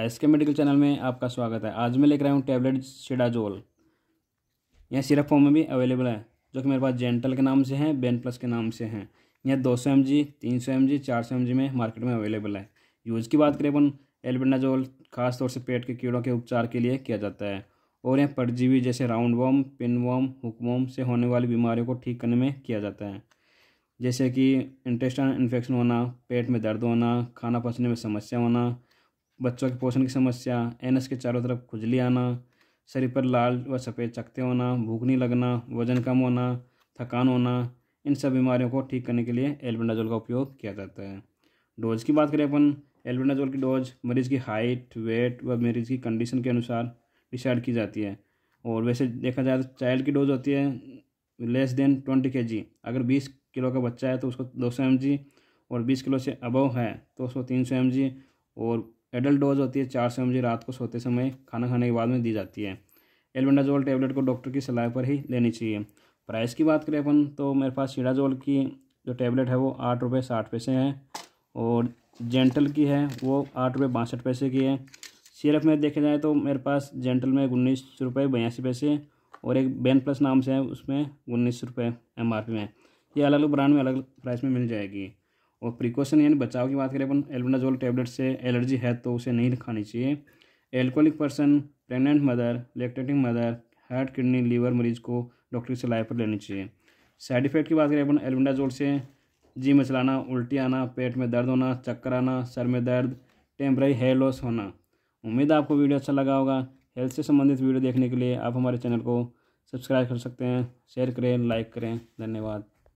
S के medical channel में आपका स्वागत है आज मैं लेकर आया हूँ टैबलेट सिडाजोल यह सिरप फॉर्म में भी अवेलेबल है जो कि मेरे पास जेंटल के नाम से हैं बेन प्लस के नाम से हैं यह दो सौ एम जी तीन सौ एम जी चार सौ एम जी में मार्केट में अवेलेबल है यूज़ की बात करें अपन एल्बेनाजोल खासतौर से पेट के कीड़ों के उपचार के लिए किया जाता है और यह परजीवी जैसे round worm pin worm hook से होने वाली बीमारियों को ठीक करने में किया जाता है जैसे कि इंटेस्टाइन इन्फेक्शन होना पेट में दर्द होना खाना पचने में समस्या होना बच्चों के पोषण की समस्या एनएस के चारों तरफ खुजली आना शरीर पर लाल व सफ़ेद चकते होना भूख नहीं लगना वजन कम होना थकान होना इन सब बीमारियों को ठीक करने के लिए एल्बेंडाजोल का उपयोग किया जाता है डोज की बात करें अपन एल्बेंडाजोल की डोज मरीज़ की हाइट वेट व मरीज़ की कंडीशन के अनुसार डिसाइड की जाती है और वैसे देखा जाए तो चाइल्ड की डोज होती है लेस देन ट्वेंटी के जी अगर बीस किलो का बच्चा है तो उसको दो सौ एम जी और बीस किलो से अबव है तो उसको तीन सौ एम जी और एडल्ट डोज होती है चार सौ एम रात को सोते समय खाना खाने के बाद में दी जाती है एलवेंडाजोल टेबलेट को डॉक्टर की सलाह पर ही लेनी चाहिए प्राइस की बात करें अपन तो मेरे पास सीडाजोल की जो टेबलेट है वो आठ रुपये साठ पैसे है और जेंटल की है वो आठ रुपये बासठ पैसे की है सिरप में देखा जाए तो मेरे पास जेंटल में उन्नीस रुपये बयासी पैसे और एक बेन प्लस नाम से है उसमें उन्नीस रुपये एम आर पी में ये अलग अलग ब्रांड में अलग अलग प्राइस में मिल जाएगी और प्रिकॉशन यानी बचाव की बात करें अपन एल्बेंडाजोल टैबलेट से एलर्जी है तो उसे नहीं खानी चाहिए alcoholic person pregnant mother lactating mother heart kidney liver मरीज को डॉक्टर की सलाह पर लेनी चाहिए साइड इफेक्ट की बात करें अपन एल्बेंडाजोल से जी मचलाना उल्टी आना पेट में दर्द होना चक्कर आना सर में दर्द टेम्प्रेरी हेयर लॉस होना उम्मीद है आपको वीडियो अच्छा लगा होगा हेल्थ से संबंधित वीडियो देखने के लिए आप हमारे चैनल को सब्सक्राइब कर सकते हैं शेयर करें लाइक करें धन्यवाद